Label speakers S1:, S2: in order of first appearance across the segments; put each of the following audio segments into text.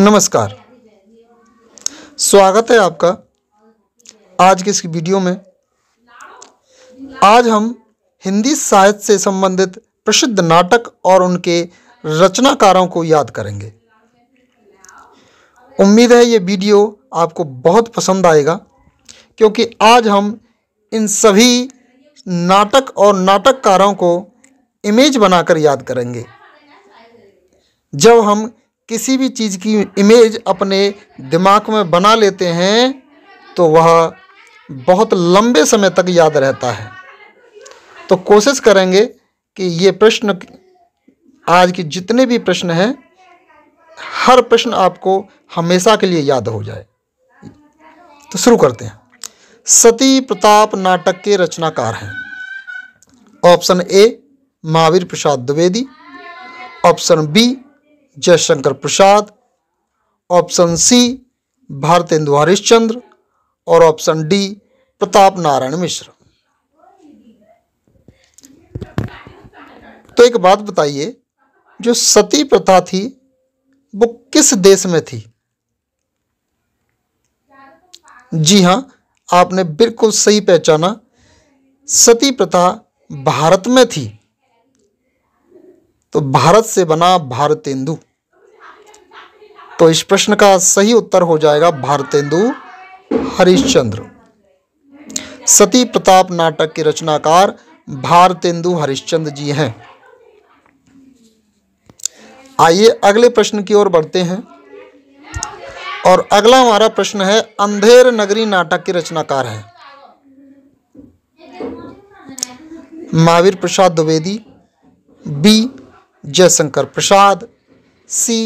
S1: नमस्कार स्वागत है आपका आज के इस वीडियो में आज हम हिंदी साहित्य से संबंधित प्रसिद्ध नाटक और उनके रचनाकारों को याद करेंगे उम्मीद है ये वीडियो आपको बहुत पसंद आएगा क्योंकि आज हम इन सभी नाटक और नाटककारों को इमेज बनाकर याद करेंगे जब हम किसी भी चीज़ की इमेज अपने दिमाग में बना लेते हैं तो वह बहुत लंबे समय तक याद रहता है तो कोशिश करेंगे कि ये प्रश्न आज के जितने भी प्रश्न हैं हर प्रश्न आपको हमेशा के लिए याद हो जाए तो शुरू करते हैं सती प्रताप नाटक के रचनाकार हैं option A Mahavir Prasad Dwivedi option B Jaishankar Prasad option C Bharatendu Harishchandra और ऑप्शन डी प्रताप नारायण मिश्र तो एक बात बताइए जो सती प्रथा थी वो किस देश में थी जी हां आपने बिल्कुल सही पहचाना सती प्रथा भारत में थी तो भारत से बना भारतेंदु तो इस प्रश्न का सही उत्तर हो जाएगा भारतेंदु हरिश्चंद्र सती प्रताप नाटक के रचनाकार भारतेंदु हरिश्चंद्र जी हैं आइए अगले प्रश्न की ओर बढ़ते हैं और अगला हमारा प्रश्न है अंधेर नगरी नाटक के रचनाकार हैं महावीर प्रसाद द्विवेदी बी जयशंकर प्रसाद सी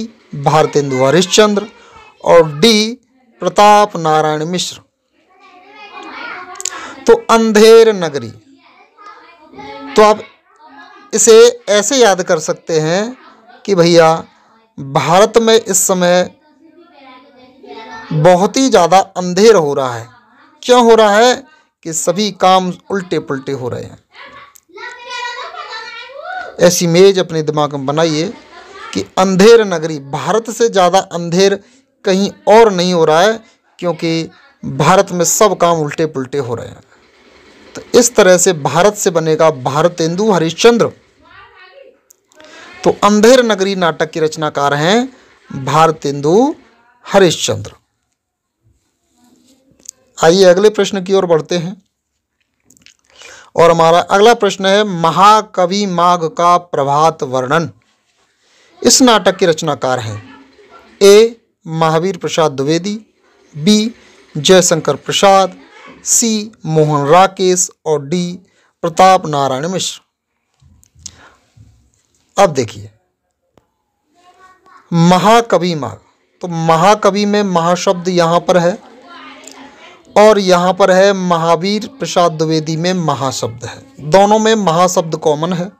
S1: भारतेंदु हरिश्चंद्र और डी प्रताप नारायण मिश्र तो अंधेर नगरी तो आप इसे ऐसे याद कर सकते हैं कि भैया भारत में इस समय बहुत ही ज़्यादा अंधेर हो रहा है क्यों हो रहा है कि सभी काम उल्टे पुल्टे हो रहे हैं ऐसी मेज अपने दिमाग में बनाइए कि अंधेर नगरी भारत से ज़्यादा अंधेर कहीं और नहीं हो रहा है क्योंकि भारत में सब काम उल्टे पुल्टे हो रहे हैं तो इस तरह से भारत से बनेगा भारत इंदु हरिश्चंद्र तो अंधेर नगरी नाटक के रचनाकार हैं भारतेंदु हरिश्चंद्र आइए अगले प्रश्न की ओर बढ़ते हैं और हमारा अगला प्रश्न है महाकवि माघ का प्रभात वर्णन इस नाटक के रचनाकार हैं A Mahavir Prasad Dwivedi B Jaishankar Prasad C Mohan Rakesh और डी प्रताप नारायण मिश्र अब देखिए महाकवि मा तो महाकवि में महाशब्द यहाँ पर है और यहाँ पर है महावीर प्रसाद द्विवेदी में महाशब्द है दोनों में महाशब्द कॉमन है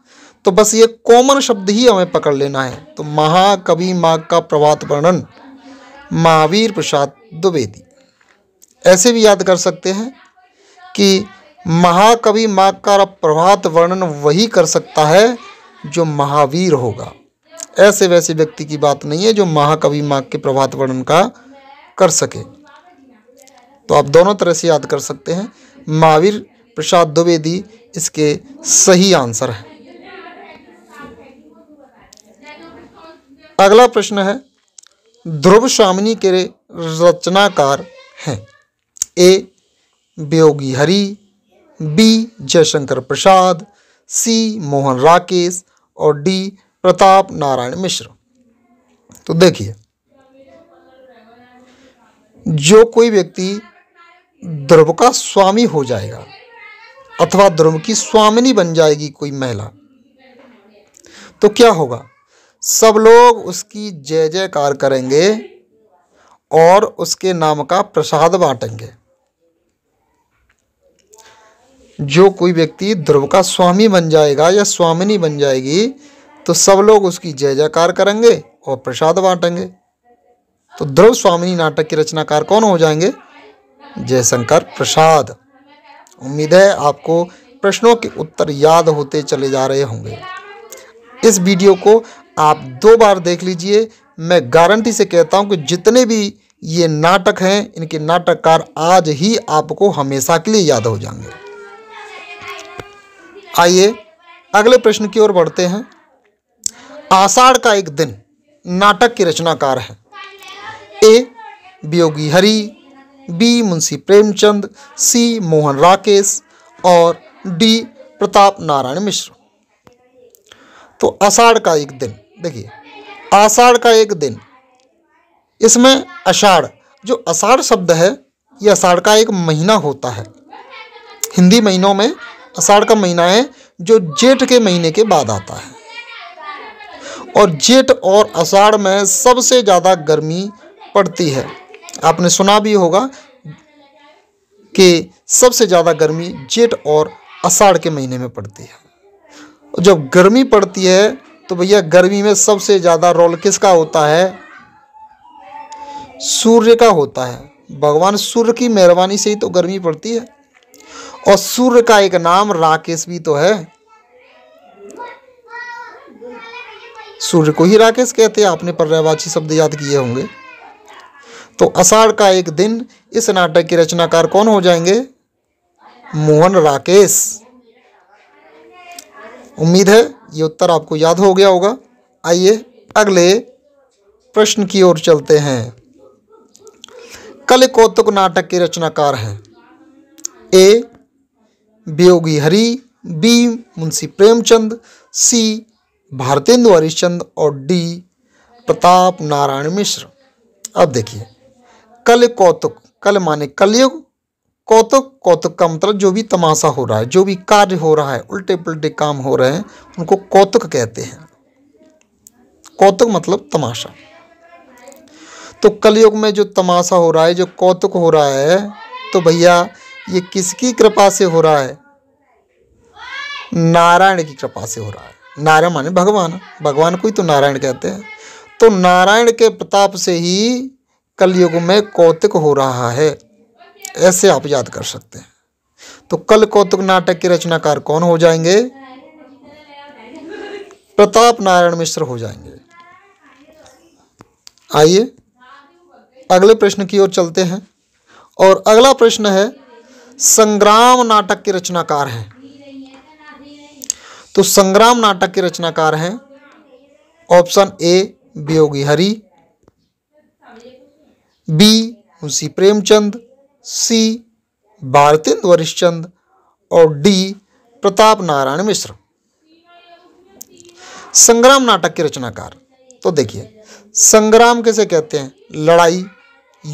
S1: तो बस ये कॉमन शब्द ही हमें पकड़ लेना है तो महाकवि माघ का प्रभात वर्णन महावीर प्रसाद द्विवेदी ऐसे भी याद कर सकते हैं कि महाकवि माघ का प्रभात वर्णन वही कर सकता है जो महावीर होगा ऐसे वैसे व्यक्ति की बात नहीं है जो महाकवि माघ के प्रभात वर्णन का कर सके तो आप दोनों तरह से याद कर सकते हैं महावीर प्रसाद द्विवेदी इसके सही आंसर हैं अगला प्रश्न है ध्रुव स्वामिनी के रचनाकार हैं A Viyogi Hari B Jaishankar Prasad C Mohan Rakesh और डी प्रताप नारायण मिश्र तो देखिए जो कोई व्यक्ति ध्रुव का स्वामी हो जाएगा अथवा ध्रुव की स्वामिनी बन जाएगी कोई महिला तो क्या होगा सब लोग उसकी जय जयकार करेंगे और उसके नाम का प्रसाद बांटेंगे जो कोई व्यक्ति ध्रुव का स्वामी बन जाएगा या स्वामिनी बन जाएगी तो सब लोग उसकी जय जयकार करेंगे और प्रसाद बांटेंगे तो ध्रुव स्वामिनी नाटक के रचनाकार कौन हो जाएंगे जयशंकर प्रसाद उम्मीद है आपको प्रश्नों के उत्तर याद होते चले जा रहे होंगे इस वीडियो को आप दो बार देख लीजिए मैं गारंटी से कहता हूँ कि जितने भी ये नाटक हैं इनके नाटककार आज ही आपको हमेशा के लिए याद हो जाएंगे आइए अगले प्रश्न की ओर बढ़ते हैं आषाढ़ का एक दिन नाटक के रचनाकार है ए बियोगी हरी बी मुंशी प्रेमचंद सी मोहन राकेश और डी प्रताप नारायण मिश्र तो आषाढ़ का एक दिन देखिए आषाढ़ का एक दिन इसमें अषाढ़ जो अषाढ़ शब्द है ये अषाढ़ का एक महीना होता है हिंदी महीनों में अषाढ़ का महीना है जो जेठ के महीने के बाद आता है और जेठ और अषाढ़ में सबसे ज़्यादा गर्मी पड़ती है आपने सुना भी होगा कि सबसे ज़्यादा गर्मी जेठ और अषाढ़ के महीने में पड़ती है जब गर्मी पड़ती है तो भैया गर्मी में सबसे ज़्यादा रोल किसका होता है सूर्य का होता है भगवान सूर्य की मेहरबानी से ही तो गर्मी पड़ती है और सूर्य का एक नाम राकेश भी तो है सूर्य को ही राकेश कहते हैं आपने पर्यावाची शब्द याद किए होंगे तो अषाढ़ का एक दिन इस नाटक के रचनाकार कौन हो जाएंगे मोहन राकेश उम्मीद है ये उत्तर आपको याद हो गया होगा आइए अगले प्रश्न की ओर चलते हैं कल कौतुक नाटक के रचनाकार हैं ए बियोगी हरि बी मुंशी प्रेमचंद सी भारतेंदु हरिश्चंद और डी प्रताप नारायण मिश्र अब देखिए कल कौतुक कल माने कलयुग कौतुक कौतुक का मतलब जो भी तमाशा हो रहा है जो भी कार्य हो रहा है उल्टे पुलटे काम हो रहे हैं उनको कौतुक कहते हैं कौतुक मतलब तमाशा तो कलयुग में जो तमाशा हो रहा है जो कौतुक हो रहा है तो भैया ये किसकी कृपा से हो रहा है नारायण की कृपा से हो रहा है नारायण माने भगवान भगवान को ही तो नारायण कहते हैं तो नारायण के प्रताप से ही कलयुग में कौतुक हो रहा है ऐसे आप याद कर सकते हैं तो कल कौतुक नाटक के रचनाकार कौन हो जाएंगे प्रताप नारायण मिश्र हो जाएंगे आइए अगले प्रश्न की ओर चलते हैं और अगला प्रश्न है संग्राम नाटक के रचनाकार हैं तो संग्राम नाटक के रचनाकार हैं ऑप्शन ए बियोगी हरी बी मुंशी प्रेमचंद सी भारतेंद्र हरिश्चंद और डी प्रताप नारायण मिश्र संग्राम नाटक के रचनाकार तो देखिए संग्राम कैसे कहते हैं लड़ाई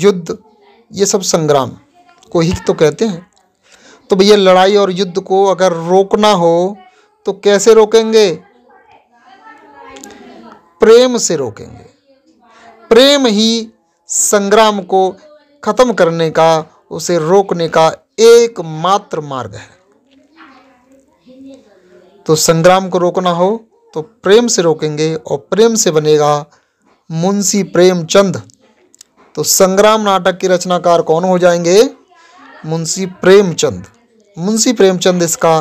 S1: युद्ध ये सब संग्राम को ही तो कहते हैं तो भैया लड़ाई और युद्ध को अगर रोकना हो तो कैसे रोकेंगे प्रेम से रोकेंगे प्रेम ही संग्राम को ख़त्म करने का उसे रोकने का एकमात्र मार्ग है तो संग्राम को रोकना हो तो प्रेम से रोकेंगे और प्रेम से बनेगा मुंशी प्रेमचंद तो संग्राम नाटक के रचनाकार कौन हो जाएंगे मुंशी प्रेमचंद मुंशी प्रेमचंद इसका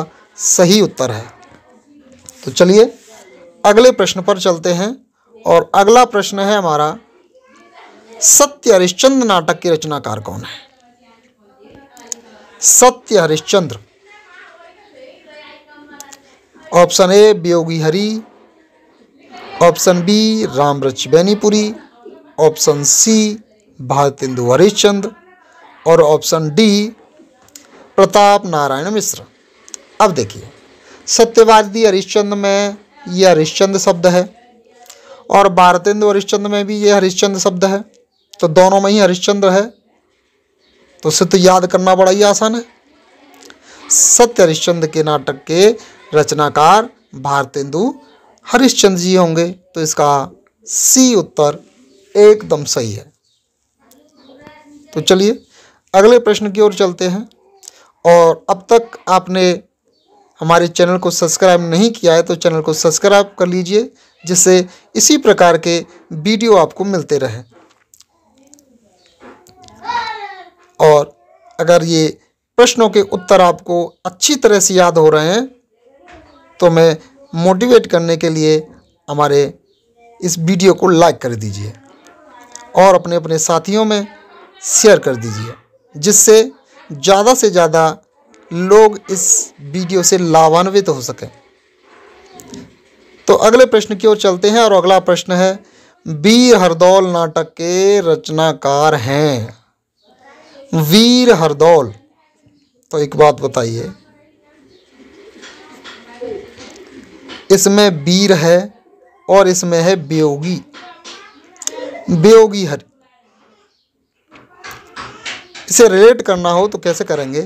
S1: सही उत्तर है तो चलिए अगले प्रश्न पर चलते हैं और अगला प्रश्न है हमारा सत्य हरिश्चंद्र नाटक के रचनाकार कौन है सत्य हरिश्चंद्र ऑप्शन ए बियोगी Hari option B Rambriksh Benipuri option C Bharatendu Harishchandra और ऑप्शन डी प्रताप नारायण मिश्र अब देखिए सत्यवादी हरिश्चंद्र में ये हरिश्चंद्र शब्द है और भारतेंदु हरिश्चंद्र में भी ये हरिश्चंद्र शब्द है तो दोनों में ही हरिश्चंद्र है तो उसे तो याद करना बड़ा ही आसान है सत्य हरिश्चंद के नाटक के रचनाकार भारतेंदु हरिश्चंद जी होंगे तो इसका सी उत्तर एकदम सही है तो चलिए अगले प्रश्न की ओर चलते हैं और अब तक आपने हमारे चैनल को सब्सक्राइब नहीं किया है तो चैनल को सब्सक्राइब कर लीजिए जिससे इसी प्रकार के वीडियो आपको मिलते रहें और अगर ये प्रश्नों के उत्तर आपको अच्छी तरह से याद हो रहे हैं तो मैं मोटिवेट करने के लिए हमारे इस वीडियो को लाइक कर दीजिए और अपने अपने साथियों में शेयर कर दीजिए जिससे ज़्यादा से ज़्यादा लोग इस वीडियो से लाभान्वित तो हो सकें तो अगले प्रश्न की ओर चलते हैं और अगला प्रश्न है वीर हरदौल नाटक के रचनाकार हैं वीर हरदौल तो एक बात बताइए इसमें वीर है और इसमें है बेयोगी बेयोगी हर इसे रिलेट करना हो तो कैसे करेंगे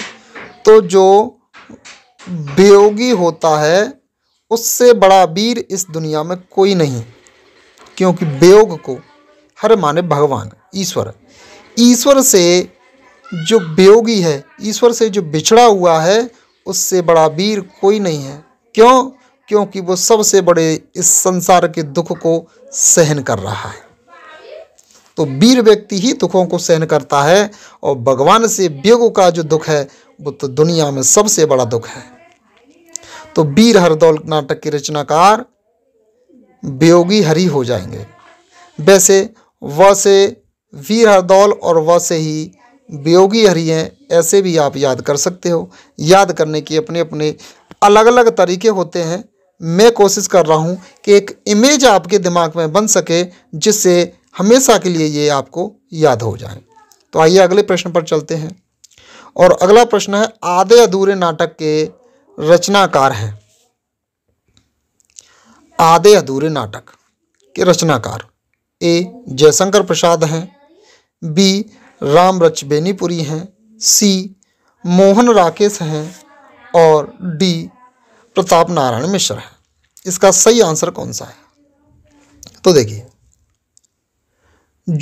S1: तो जो बेयोगी होता है उससे बड़ा वीर इस दुनिया में कोई नहीं क्योंकि बेयोग को हर माने भगवान ईश्वर ईश्वर से जो बेयोगी है ईश्वर से जो बिछड़ा हुआ है उससे बड़ा वीर कोई नहीं है क्यों क्योंकि वो सबसे बड़े इस संसार के दुख को सहन कर रहा है तो वीर व्यक्ति ही दुखों को सहन करता है और भगवान से बेगो का जो दुख है वो तो दुनिया में सबसे बड़ा दुख है तो वीर हरदौल नाटक के रचनाकार बेयोगी हरि हो जाएंगे वैसे व से वीर हरदौल और व से ही वियोगी हरि हैं ऐसे भी आप याद कर सकते हो याद करने के अपने अपने अलग अलग तरीके होते हैं मैं कोशिश कर रहा हूँ कि एक इमेज आपके दिमाग में बन सके जिससे हमेशा के लिए ये आपको याद हो जाए तो आइए अगले प्रश्न पर चलते हैं और अगला प्रश्न है आधे अधूरे नाटक के रचनाकार हैं आधे अधूरे नाटक के रचनाकार ए जयशंकर प्रसाद हैं बी राम रच बेनीपुरी हैं सी मोहन राकेश हैं और डी प्रताप नारायण मिश्र है इसका सही आंसर कौन सा है तो देखिए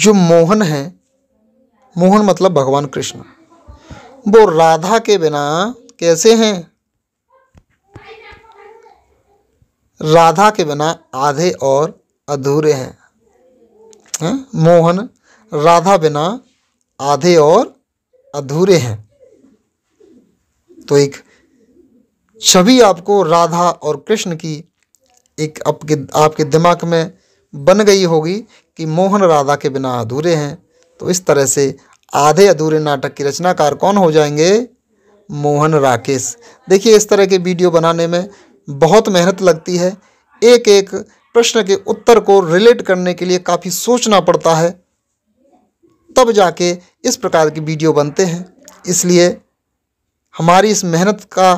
S1: जो मोहन है मोहन मतलब भगवान कृष्ण वो राधा के बिना कैसे हैं राधा के बिना आधे और अधूरे हैं है? मोहन राधा बिना आधे और अधूरे हैं तो एक छवि आपको राधा और कृष्ण की एक आपके आपके दिमाग में बन गई होगी कि मोहन राधा के बिना अधूरे हैं तो इस तरह से आधे अधूरे नाटक के रचनाकार कौन हो जाएंगे मोहन राकेश देखिए इस तरह के वीडियो बनाने में बहुत मेहनत लगती है एक एक प्रश्न के उत्तर को रिलेट करने के लिए काफ़ी सोचना पड़ता है तब जाके इस प्रकार की वीडियो बनते हैं इसलिए हमारी इस मेहनत का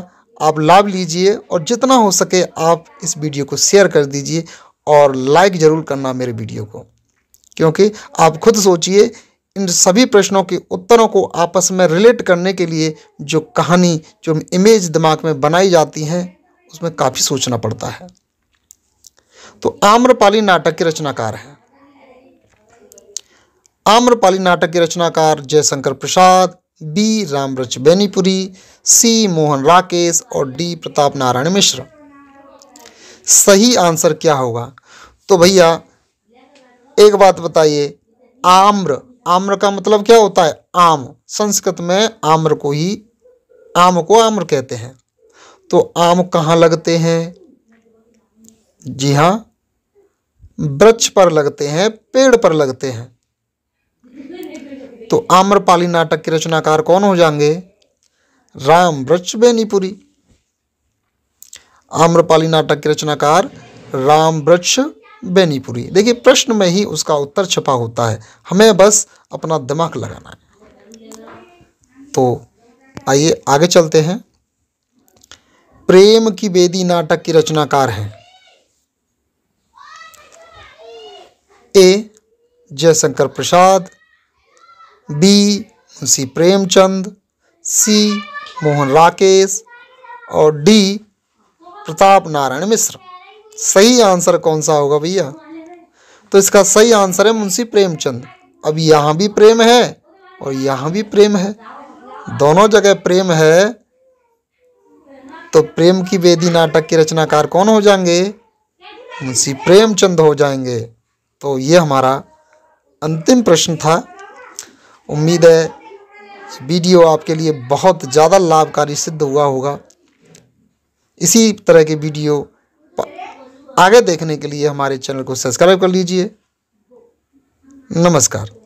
S1: आप लाभ लीजिए और जितना हो सके आप इस वीडियो को शेयर कर दीजिए और लाइक ज़रूर करना मेरे वीडियो को क्योंकि आप खुद सोचिए इन सभी प्रश्नों के उत्तरों को आपस में रिलेट करने के लिए जो कहानी जो इमेज दिमाग में बनाई जाती है उसमें काफ़ी सोचना पड़ता है तो आम्रपाली नाटक के रचनाकार हैं आम्रपाली नाटक के रचनाकार जयशंकर प्रसाद बी रामरच बेनीपुरी सी मोहन राकेश और डी प्रताप नारायण मिश्र सही आंसर क्या होगा तो भैया एक बात बताइए आम्र आम्र का मतलब क्या होता है आम संस्कृत में आम्र को ही आम को आम्र कहते हैं तो आम कहाँ लगते हैं जी हाँ वृक्ष पर लगते हैं पेड़ पर लगते हैं तो आम्रपाली नाटक के रचनाकार कौन हो जाएंगे राम वृक्ष बेनीपुरी आम्रपाली नाटक के रचनाकार राम वृक्ष बेनीपुरी देखिए प्रश्न में ही उसका उत्तर छपा होता है हमें बस अपना दिमाग लगाना है तो आइए आगे चलते हैं प्रेम की बेदी नाटक की रचनाकार है A Jaishankar Prasad B Munshi Premchand C Mohan Rakesh और डी प्रताप नारायण मिश्र सही आंसर कौन सा होगा भैया तो इसका सही आंसर है मुंशी प्रेमचंद अब यहाँ भी प्रेम है और यहाँ भी प्रेम है दोनों जगह प्रेम है तो प्रेम की वेदी नाटक के रचनाकार कौन हो जाएंगे मुंशी प्रेमचंद हो जाएंगे तो ये हमारा अंतिम प्रश्न था उम्मीद है वीडियो आपके लिए बहुत ज़्यादा लाभकारी सिद्ध हुआ होगा इसी तरह के वीडियो आगे देखने के लिए हमारे चैनल को सब्सक्राइब कर लीजिए नमस्कार